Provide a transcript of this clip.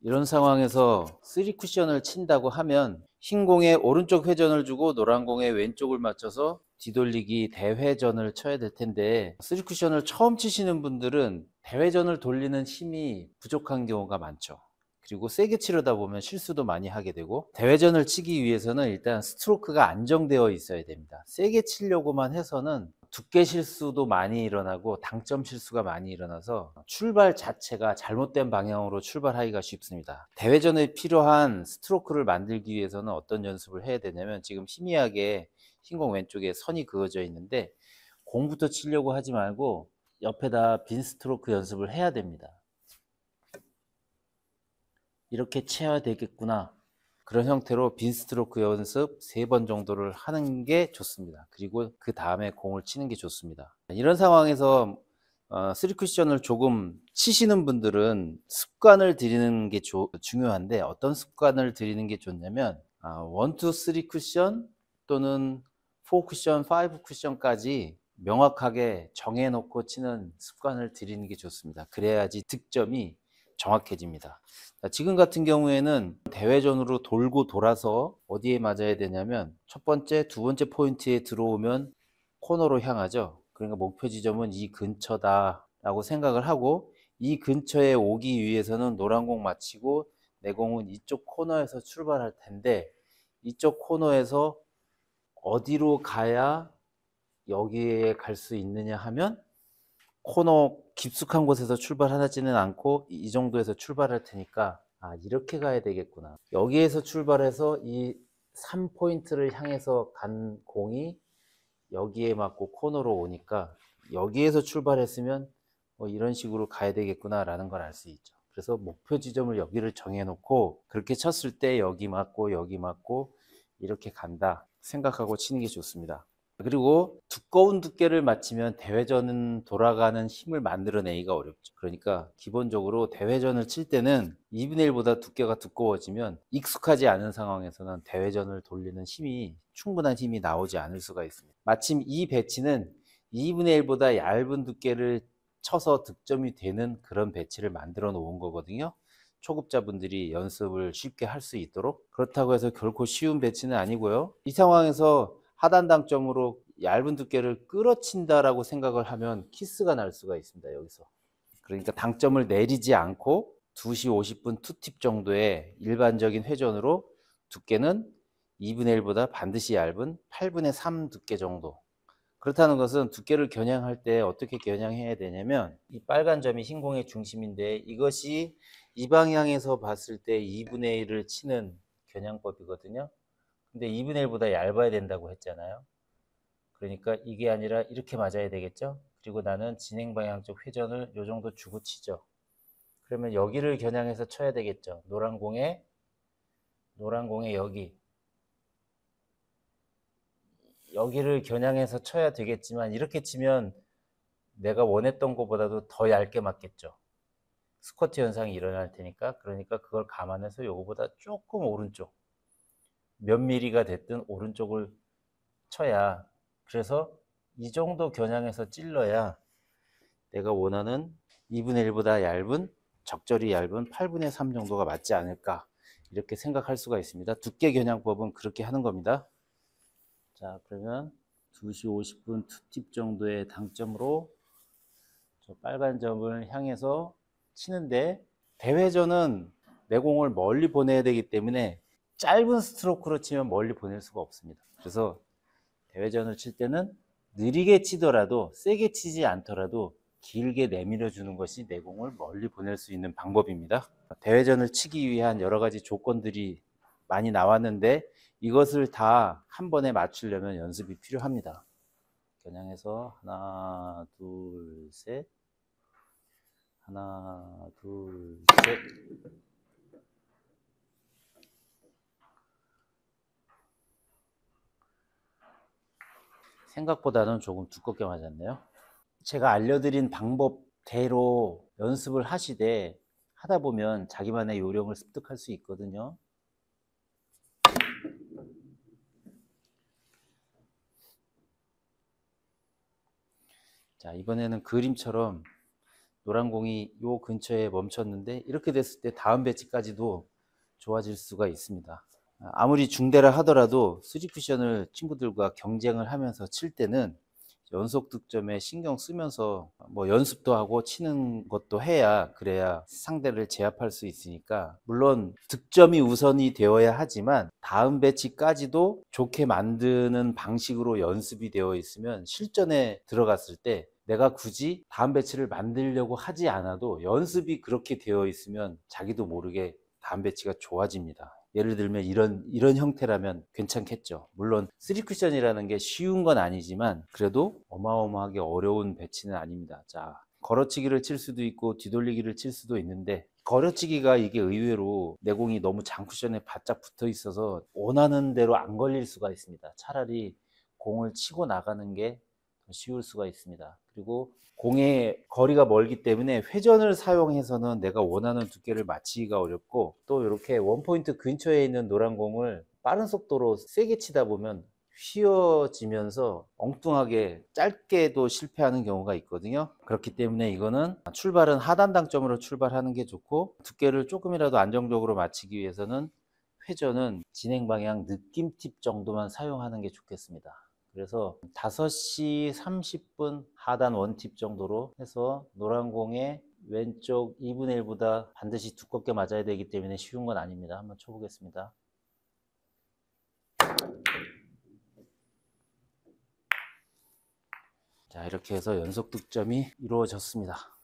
이런 상황에서 3쿠션을 친다고 하면 흰 공에 오른쪽 회전을 주고 노란 공에 왼쪽을 맞춰서 뒤돌리기 대회전을 쳐야 될 텐데 3쿠션을 처음 치시는 분들은 대회전을 돌리는 힘이 부족한 경우가 많죠. 그리고 세게 치려다 보면 실수도 많이 하게 되고 대회전을 치기 위해서는 일단 스트로크가 안정되어 있어야 됩니다. 세게 치려고만 해서는 두께 실수도 많이 일어나고 당점 실수가 많이 일어나서 출발 자체가 잘못된 방향으로 출발하기가 쉽습니다. 대회전에 필요한 스트로크를 만들기 위해서는 어떤 연습을 해야 되냐면 지금 희미하게 흰 공 왼쪽에 선이 그어져 있는데 공부터 치려고 하지 말고 옆에다 빈 스트로크 연습을 해야 됩니다. 이렇게 채야 워 되겠구나 그런 형태로 빈 스트로크 연습 세번 정도를 하는 게 좋습니다. 그리고 그 다음에 공을 치는 게 좋습니다. 이런 상황에서 어, 쓰 쿠션을 조금 치시는 분들은 습관을 들이는 게 조, 중요한데 어떤 습관을 들이는 게 좋냐면 아, 원투 쓰리 쿠션 또는 4 쿠션, 5 쿠션까지 명확하게 정해놓고 치는 습관을 들이는 게 좋습니다. 그래야지 득점이 정확해집니다. 지금 같은 경우에는 대회전으로 돌고 돌아서 어디에 맞아야 되냐면 첫 번째, 두 번째 포인트에 들어오면 코너로 향하죠. 그러니까 목표 지점은 이 근처다라고 생각을 하고 이 근처에 오기 위해서는 노란 공 마치고 내 공은 이쪽 코너에서 출발할 텐데 이쪽 코너에서 어디로 가야 여기에 갈 수 있느냐 하면 코너 깊숙한 곳에서 출발하지는 않고 이 정도에서 출발할 테니까 아 이렇게 가야 되겠구나 여기에서 출발해서 이 3포인트를 향해서 간 공이 여기에 맞고 코너로 오니까 여기에서 출발했으면 뭐 이런 식으로 가야 되겠구나라는 걸 알 수 있죠. 그래서 목표 지점을 여기를 정해놓고 그렇게 쳤을 때 여기 맞고 여기 맞고 이렇게 간다 생각하고 치는 게 좋습니다. 그리고 두꺼운 두께를 맞추면 대회전은 돌아가는 힘을 만들어내기가 어렵죠. 그러니까 기본적으로 대회전을 칠 때는 2분의 1보다 두께가 두꺼워지면 익숙하지 않은 상황에서는 대회전을 돌리는 힘이 충분한 힘이 나오지 않을 수가 있습니다. 마침 이 배치는 2분의 1보다 얇은 두께를 쳐서 득점이 되는 그런 배치를 만들어 놓은 거거든요. 초급자분들이 연습을 쉽게 할 수 있도록 그렇다고 해서 결코 쉬운 배치는 아니고요. 이 상황에서 하단 당점으로 얇은 두께를 끌어친다라고 생각을 하면 키스가 날 수가 있습니다. 여기서. 그러니까 당점을 내리지 않고 2시 50분 투팁 정도의 일반적인 회전으로 두께는 2분의 1보다 반드시 얇은 8분의 3 두께 정도. 그렇다는 것은 두께를 겨냥할 때 어떻게 겨냥해야 되냐면 이 빨간 점이 흰공의 중심인데 이것이 이 방향에서 봤을 때 2분의 1을 치는 겨냥법이거든요. 근데 2분의 1보다 얇아야 된다고 했잖아요. 그러니까 이게 아니라 이렇게 맞아야 되겠죠? 그리고 나는 진행 방향 쪽 회전을 요 정도 주고 치죠. 그러면 여기를 겨냥해서 쳐야 되겠죠. 노란 공에 노란 공에 여기 여기를 겨냥해서 쳐야 되겠지만 이렇게 치면 내가 원했던 것보다도 더 얇게 맞겠죠. 스쿼트 현상이 일어날 테니까 그러니까 그걸 감안해서 요거보다 조금 오른쪽 몇 미리가 됐든 오른쪽을 쳐야 그래서 이 정도 겨냥해서 찔러야 내가 원하는 2분의 1보다 얇은 적절히 얇은 8분의 3 정도가 맞지 않을까 이렇게 생각할 수가 있습니다. 두께 겨냥법은 그렇게 하는 겁니다. 자 그러면 2시 50분 투팁 정도의 당점으로 저 빨간 점을 향해서 치는데 대회전은 내공을 멀리 보내야 되기 때문에 짧은 스트로크로 치면 멀리 보낼 수가 없습니다. 그래서 대회전을 칠 때는 느리게 치더라도 세게 치지 않더라도 길게 내밀어 주는 것이 내공을 멀리 보낼 수 있는 방법입니다. 대회전을 치기 위한 여러 가지 조건들이 많이 나왔는데 이것을 다 한 번에 맞추려면 연습이 필요합니다. 겨냥해서 하나, 둘, 셋. 하나, 둘, 셋. 생각보다는 조금 두껍게 맞았네요. 제가 알려드린 방법대로 연습을 하시되 하다 보면 자기만의 요령을 습득할 수 있거든요. 자, 이번에는 그림처럼 노란 공이 요 근처에 멈췄는데 이렇게 됐을 때 다음 배치까지도 좋아질 수가 있습니다. 아무리 중대를 하더라도 쓰리 쿠션을 친구들과 경쟁을 하면서 칠 때는 연속 득점에 신경 쓰면서 뭐 연습도 하고 치는 것도 해야 그래야 상대를 제압할 수 있으니까 물론 득점이 우선이 되어야 하지만 다음 배치까지도 좋게 만드는 방식으로 연습이 되어 있으면 실전에 들어갔을 때 내가 굳이 다음 배치를 만들려고 하지 않아도 연습이 그렇게 되어 있으면 자기도 모르게 다음 배치가 좋아집니다. 예를 들면 이런 이런 형태라면 괜찮겠죠. 물론 3쿠션이라는 게 쉬운 건 아니지만 그래도 어마어마하게 어려운 배치는 아닙니다. 자, 걸어치기를 칠 수도 있고 뒤돌리기를 칠 수도 있는데 걸어치기가 이게 의외로 내공이 너무 장쿠션에 바짝 붙어 있어서 원하는 대로 안 걸릴 수가 있습니다. 차라리 공을 치고 나가는 게 쉬울 수가 있습니다. 그리고 공의 거리가 멀기 때문에 회전을 사용해서는 내가 원하는 두께를 맞추기가 어렵고 또 이렇게 원포인트 근처에 있는 노란 공을 빠른 속도로 세게 치다 보면 휘어지면서 엉뚱하게 짧게도 실패하는 경우가 있거든요 그렇기 때문에 이거는 출발은 하단 당점으로 출발하는 게 좋고 두께를 조금이라도 안정적으로 맞추기 위해서는 회전은 진행 방향 느낌 팁 정도만 사용하는 게 좋겠습니다 그래서 5시 30분 하단 원팁 정도로 해서 노란공에 왼쪽 2분의 1보다 반드시 두껍게 맞아야 되기 때문에 쉬운 건 아닙니다. 한번 쳐보겠습니다. 자 이렇게 해서 연속 득점이 이루어졌습니다.